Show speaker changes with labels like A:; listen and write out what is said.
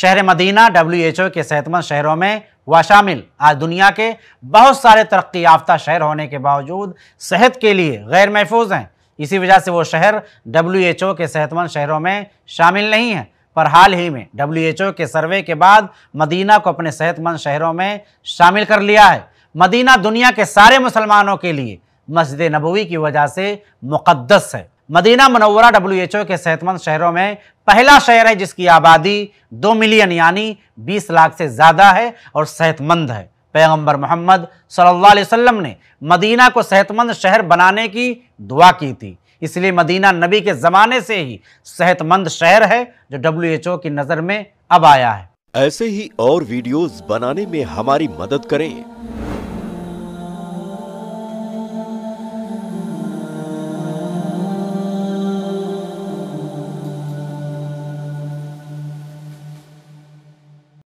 A: शहर Medina W के सेहतमंद शहरों में हुआ शामिल आज दुनिया के बहुत सारे तरक्की याफ्ता शहर होने के बावजूद सेहत के लिए गैर महफूज हैं इसी वजह से वो शहर डब्ल्यू के सेहतमंद शहरों में शामिल नहीं है पर हाल ही में डब्ल्यू के सर्वे के बाद मदीना को अपने सेहतमंद शहरों में शामिल कर लिया है मदीना दुनिया के सारे मुसलमानों के लिए मस्जिद नबवी की वजह से मुक़दस है मदीना मनोवरा डब्ल्यू के सेहतमंद शहरों में पहला शहर है जिसकी आबादी दो मिलियन यानी बीस लाख से ज़्यादा है और सेहतमंद है पैगंबर मोहम्मद सल्लल्लाहु अलैहि वसल्लम ने मदीना को सेहतमंद शहर बनाने की दुआ की थी इसलिए मदीना नबी के ज़माने से ही सेहतमंद शहर है जो डब्ल्यू की नज़र में अब
B: आया है ऐसे ही और वीडियोस बनाने में हमारी मदद करें